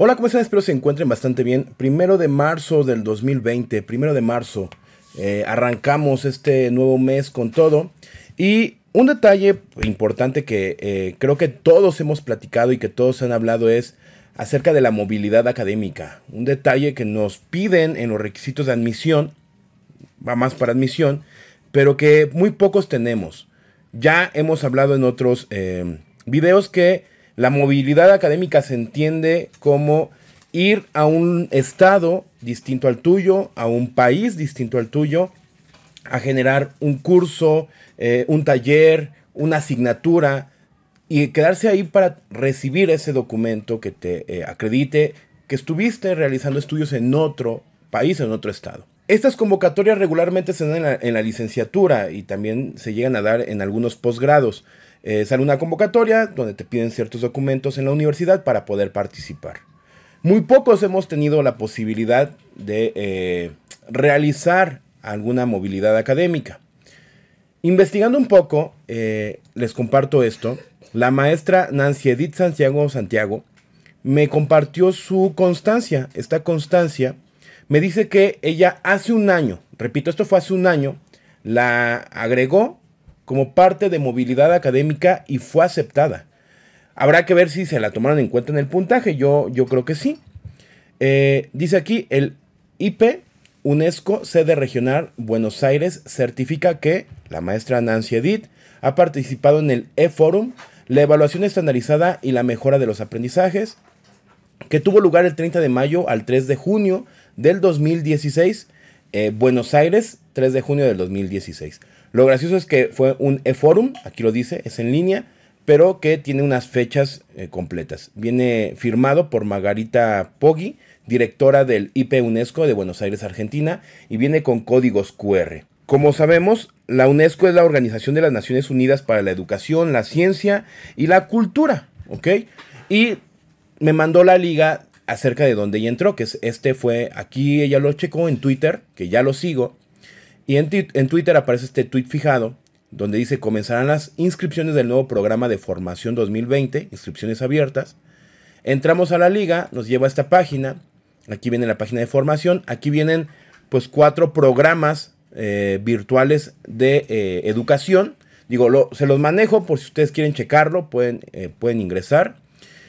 Hola, ¿cómo están? Espero se encuentren bastante bien. Primero de marzo del 2020, primero de marzo, eh, arrancamos este nuevo mes con todo. Y un detalle importante que eh, creo que todos hemos platicado y que todos han hablado es acerca de la movilidad académica. Un detalle que nos piden en los requisitos de admisión, va más para admisión, pero que muy pocos tenemos. Ya hemos hablado en otros eh, videos que la movilidad académica se entiende como ir a un estado distinto al tuyo, a un país distinto al tuyo, a generar un curso, eh, un taller, una asignatura y quedarse ahí para recibir ese documento que te eh, acredite que estuviste realizando estudios en otro país, en otro estado. Estas convocatorias regularmente se dan en la licenciatura y también se llegan a dar en algunos posgrados. Eh, sale una convocatoria donde te piden ciertos documentos en la universidad para poder participar. Muy pocos hemos tenido la posibilidad de eh, realizar alguna movilidad académica. Investigando un poco, eh, les comparto esto. La maestra Nancy Edith Santiago Santiago me compartió su constancia. Esta constancia me dice que ella hace un año, repito, esto fue hace un año, la agregó como parte de movilidad académica y fue aceptada. Habrá que ver si se la tomaron en cuenta en el puntaje, yo, yo creo que sí. Eh, dice aquí, el IP UNESCO sede regional Buenos Aires certifica que la maestra Nancy Edith ha participado en el E-Forum, la evaluación estandarizada y la mejora de los aprendizajes, que tuvo lugar el 30 de mayo al 3 de junio del 2016, eh, Buenos Aires, 3 de junio del 2016. Lo gracioso es que fue un e aquí lo dice, es en línea, pero que tiene unas fechas eh, completas. Viene firmado por Margarita Poggi, directora del IP UNESCO de Buenos Aires, Argentina, y viene con códigos QR. Como sabemos, la UNESCO es la Organización de las Naciones Unidas para la Educación, la Ciencia y la Cultura, ¿ok? Y me mandó la liga acerca de dónde ella entró, que es, este fue aquí, ella lo checó en Twitter, que ya lo sigo, y en, Twitter aparece este tweet fijado donde dice comenzarán las inscripciones del nuevo programa de formación 2020, inscripciones abiertas. Entramos a la liga, nos lleva a esta página. Aquí viene la página de formación. Aquí vienen pues cuatro programas eh, virtuales de eh, educación. Digo, se los manejo por si ustedes quieren checarlo, pueden, eh, pueden ingresar.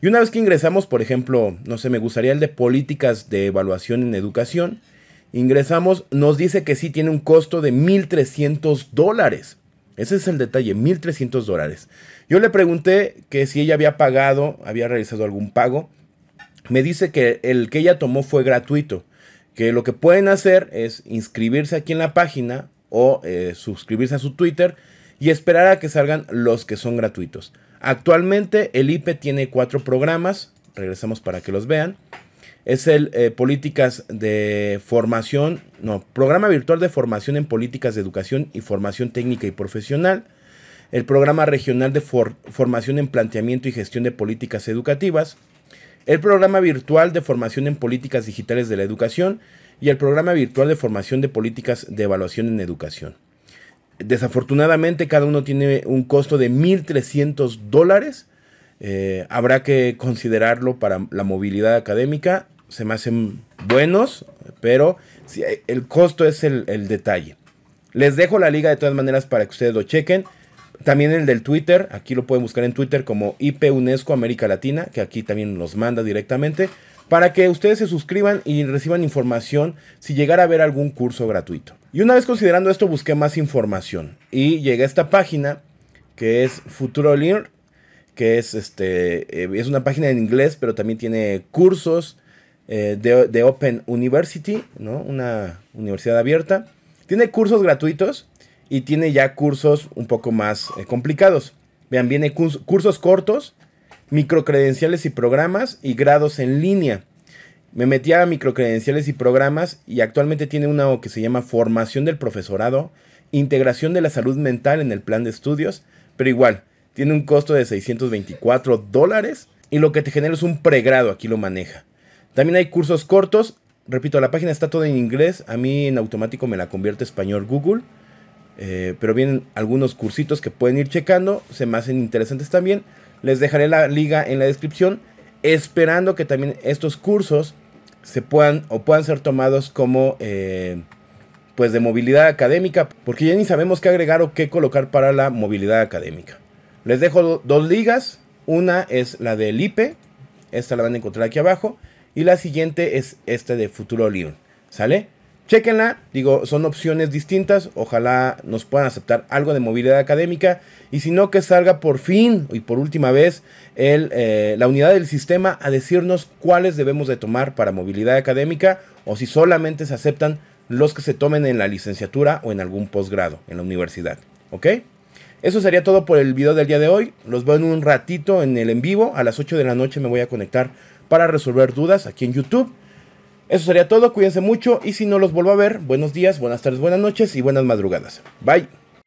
Y una vez que ingresamos, por ejemplo, no sé, me gustaría el de políticas de evaluación en educación ingresamos, nos dice que sí tiene un costo de 1.300 dólares. Ese es el detalle, 1.300 dólares. Yo le pregunté que si ella había pagado, había realizado algún pago. Me dice que el que ella tomó fue gratuito, que lo que pueden hacer es inscribirse aquí en la página o eh, suscribirse a su Twitter y esperar a que salgan los que son gratuitos. Actualmente el IPE tiene cuatro programas, regresamos para que los vean es el eh, Políticas de Formación, no, Programa Virtual de Formación en Políticas de Educación y Formación Técnica y Profesional, el Programa Regional de Formación en Planteamiento y Gestión de Políticas Educativas, el Programa Virtual de Formación en Políticas Digitales de la Educación y el Programa Virtual de Formación de Políticas de Evaluación en Educación. Desafortunadamente cada uno tiene un costo de 1.300 dólares eh, habrá que considerarlo para la movilidad académica. Se me hacen buenos, pero el costo es el, detalle. Les dejo la liga de todas maneras para que ustedes lo chequen. También el del Twitter, aquí lo pueden buscar en Twitter como IP UNESCO América Latina, que aquí también nos manda directamente, para que ustedes se suscriban y reciban información si llegara a ver algún curso gratuito. Y una vez considerando esto, busqué más información y llegué a esta página que es futuro Futurolink que es, este, eh, es una página en inglés, pero también tiene cursos eh, de, Open University, ¿no? Una universidad abierta. Tiene cursos gratuitos y tiene ya cursos un poco más eh, complicados. Vean, viene cursos cortos, microcredenciales y programas y grados en línea. Me metí a microcredenciales y programas y actualmente tiene una que se llama formación del profesorado, integración de la salud mental en el plan de estudios, pero igual, tiene un costo de 624 dólares y lo que te genera es un pregrado, aquí lo maneja. También hay cursos cortos, repito, la página está toda en inglés, a mí en automático me la convierte español Google, eh, pero vienen algunos cursitos que pueden ir checando, se me hacen interesantes también. Les dejaré la liga en la descripción, esperando que también estos cursos se puedan o puedan ser tomados como... Eh, pues de movilidad académica, porque ya ni sabemos qué agregar o qué colocar para la movilidad académica. Les dejo dos ligas. Una es la del IPE. Esta la van a encontrar aquí abajo. Y la siguiente es esta de Futuro Lyon, ¿Sale? Chequenla, digo, son opciones distintas. Ojalá nos puedan aceptar algo de movilidad académica. Y si no, que salga por fin y por última vez eh, la unidad del sistema a decirnos cuáles debemos de tomar para movilidad académica o si solamente se aceptan los que se tomen en la licenciatura o en algún posgrado en la universidad. ¿Ok? Eso sería todo por el video del día de hoy. Los veo en un ratito en el en vivo. A las 8 de la noche me voy a conectar para resolver dudas aquí en YouTube. Eso sería todo, cuídense mucho y si no los vuelvo a ver, buenos días, buenas tardes, buenas noches y buenas madrugadas. Bye.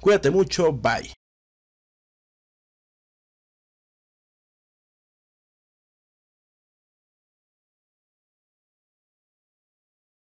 Cuídate mucho, bye.